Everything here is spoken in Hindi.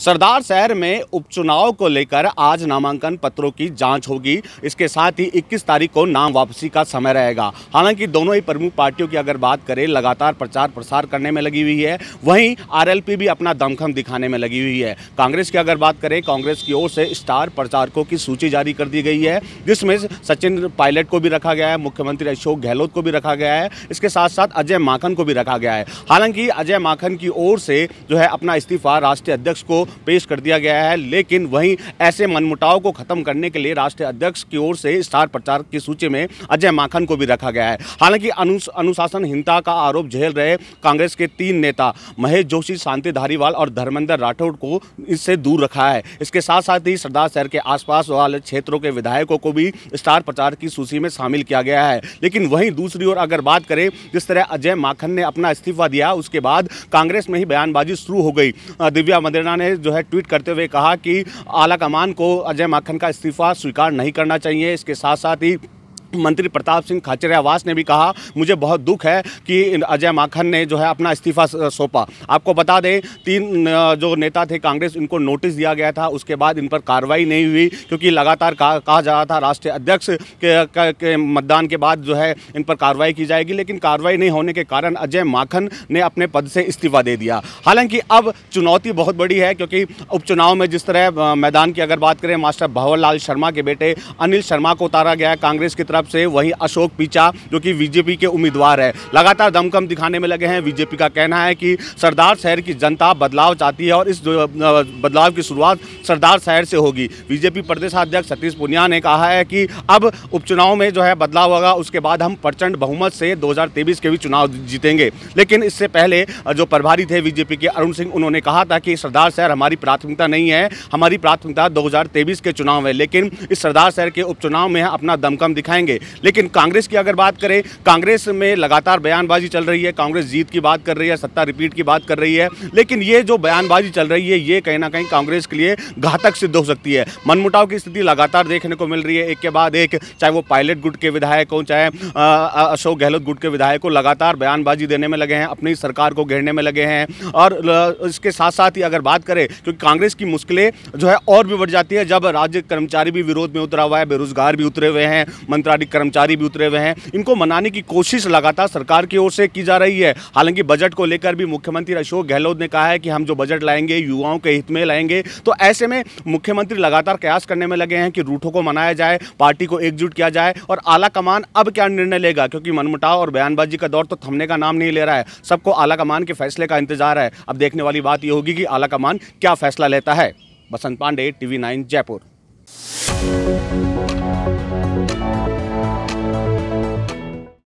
सरदार शहर में उपचुनाव को लेकर आज नामांकन पत्रों की जांच होगी इसके साथ ही 21 तारीख को नाम वापसी का समय रहेगा हालांकि दोनों ही प्रमुख पार्टियों की अगर बात करें लगातार प्रचार प्रसार करने में लगी हुई है वहीं आरएलपी भी अपना दमखम दिखाने में लगी हुई है कांग्रेस की अगर बात करें कांग्रेस की ओर से स्टार प्रचारकों की सूची जारी कर दी गई है जिसमें सचिन पायलट को भी रखा गया है मुख्यमंत्री अशोक गहलोत को भी रखा गया है इसके साथ साथ अजय माखन को भी रखा गया है हालांकि अजय माखन की ओर से जो है अपना इस्तीफा राष्ट्रीय अध्यक्ष को पेश कर दिया गया है लेकिन वहीं ऐसे मनमुटाव को खत्म करने के लिए राष्ट्रीय अध्यक्ष की ओर से स्टार प्रचारक की सूची में अजय माखन को भी रखा गया है हालांकि अनुशासनहीनता का आरोप झेल रहे कांग्रेस के तीन नेता महेश जोशी शांति धारीवाल और धर्मेंद्र राठौर को इससे दूर रखा है इसके साथ साथ ही सरदार शहर के आसपास वाले क्षेत्रों के विधायकों को भी स्टार प्रचार की सूची में शामिल किया गया है लेकिन वहीं दूसरी ओर अगर बात करें जिस तरह अजय माखन ने अपना इस्तीफा दिया उसके बाद कांग्रेस में ही बयानबाजी शुरू हो गई दिव्या मदेना ने जो है ट्वीट करते हुए कहा कि आला कमान को अजय माखन का इस्तीफा स्वीकार नहीं करना चाहिए इसके साथ साथ ही मंत्री प्रताप सिंह खाचरियावास ने भी कहा मुझे बहुत दुख है कि अजय माखन ने जो है अपना इस्तीफा सौंपा आपको बता दें तीन जो नेता थे कांग्रेस इनको नोटिस दिया गया था उसके बाद इन पर कार्रवाई नहीं हुई क्योंकि लगातार कहा जा रहा था राष्ट्रीय अध्यक्ष के, के, के मतदान के बाद जो है इन पर कार्रवाई की जाएगी लेकिन कार्रवाई नहीं होने के कारण अजय माखन ने अपने पद से इस्तीफा दे दिया हालांकि अब चुनौती बहुत बड़ी है क्योंकि उपचुनाव में जिस तरह मैदान की अगर बात करें मास्टर भंवर शर्मा के बेटे अनिल शर्मा को उतारा गया कांग्रेस की तरफ तरफ से वही अशोक पीचा जो कि बीजेपी के उम्मीदवार है लगातार दमकम दिखाने में लगे हैं बीजेपी का कहना है कि सरदार शहर की जनता बदलाव चाहती है और इस बदलाव की शुरुआत सरदार शहर से होगी बीजेपी प्रदेशाध्यक्ष सतीश पुनिया ने कहा है कि अब उपचुनाव में जो है बदलाव होगा उसके बाद हम प्रचंड बहुमत से दो के भी चुनाव जीतेंगे लेकिन इससे पहले जो प्रभारी थे बीजेपी के अरुण सिंह उन्होंने कहा था कि सरदार शहर हमारी प्राथमिकता नहीं है हमारी प्राथमिकता 2023 के चुनाव है लेकिन इस सरदार शहर के उपचुनाव में अपना दमकम दिखाएंगे करेंगे लेकिन कांग्रेस की अगर बात करें कांग्रेस में लगातार बयानबाजी चल रही है कांग्रेस जीत की बात कर रही है सत्ता रिपीट की बात कर रही है लेकिन ये जो बयानबाजी चल रही है ये कहीं ना कहीं कांग्रेस के लिए घातक सिद्ध हो सकती है मनमुटाव की स्थिति लगातार देखने को मिल रही है एक के बाद एक चाहे वो पायलट गुट के विधायक हों चाहे अशोक गहलोत गुट के विधायक हो लगातार बयानबाजी देने में लगे हैं अपनी सरकार को घेरने में लगे हैं और इसके साथ साथ ही अगर बात करें क्योंकि कांग्रेस की मुश्किलें जो है और भी बढ़ जाती है जब राज्य कर्मचारी भी विरोध में उतरा हुआ है बेरोजगार भी उतरे हुए हैं मंत्रालय अधिकारिक कर्मचारी भी उतरे हुए हैं इनको मनाने की कोशिश लगातार सरकार की ओर से की जा रही है हालांकि बजट को लेकर भी मुख्यमंत्री अशोक गहलोत ने कहा है कि हम जो बजट लाएंगे युवाओं के हित में लाएंगे तो ऐसे में मुख्यमंत्री लगातार कयास करने में लगे हैं कि रूठों को मनाया जाए पार्टी को एकजुट किया जाए और आला अब क्या निर्णय लेगा क्योंकि मनमुटाव और बयानबाजी का दौर तो थमने का नाम नहीं ले रहा है सबको आला के फैसले का इंतजार है अब देखने वाली बात यह होगी कि आला क्या फैसला लेता है बसंत पांडे टीवी नाइन जयपुर